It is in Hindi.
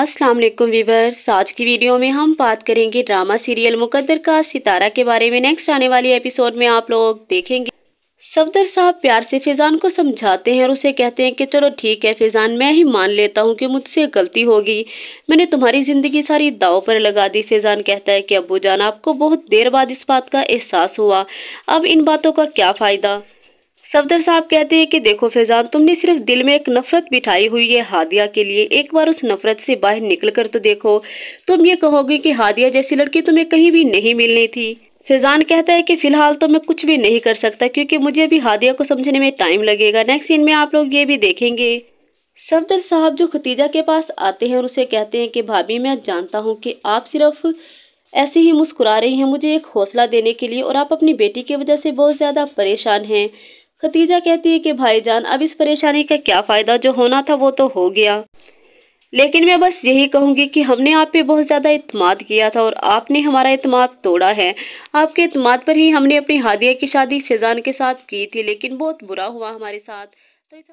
अस्सलाम वालेकुम वीवर्स आज की वीडियो में हम बात करेंगे ड्रामा सीरियल मुकद्दर का सितारा के बारे में नेक्स्ट आने वाली एपिसोड में आप लोग देखेंगे सफदर साहब प्यार से फैज़ान को समझाते हैं और उसे कहते हैं कि चलो ठीक है फैज़ान मैं ही मान लेता हूँ कि मुझसे गलती होगी मैंने तुम्हारी ज़िंदगी सारी दाव पर लगा दी फैज़ान कहता है कि अबू जान आपको बहुत देर बाद इस बात का एहसास हुआ अब इन बातों का क्या फ़ायदा सफदर साहब कहते हैं कि देखो फैजान तुमने सिर्फ दिल में एक नफरत बिठाई हुई है हादिया के लिए एक बार उस नफरत से बाहर निकल कर तो देखो तुम ये कहोगे कि हादिया जैसी लड़की तुम्हें कहीं भी नहीं मिलनी थी फैजान कहता है कि फिलहाल तो मैं कुछ भी नहीं कर सकता क्योंकि मुझे अभी हादिया को समझने में टाइम लगेगा नेक्स्ट सीन में आप लोग ये भी देखेंगे सफदर साहब जो खतीजा के पास आते हैं और उसे कहते हैं कि भाभी मैं जानता हूँ कि आप सिर्फ़ ऐसे ही मुस्कुरा रही हैं मुझे एक हौसला देने के लिए और आप अपनी बेटी की वजह से बहुत ज़्यादा परेशान हैं खतीजा कहती है कि भाईजान अब इस परेशानी का क्या फ़ायदा जो होना था वो तो हो गया लेकिन मैं बस यही कहूँगी कि हमने आप पे बहुत ज़्यादा इतमाद किया था और आपने हमारा इतमाद तोड़ा है आपके इतमाद पर ही हमने अपनी हादिया की शादी फिजान के साथ की थी लेकिन बहुत बुरा हुआ हमारे साथ तो इस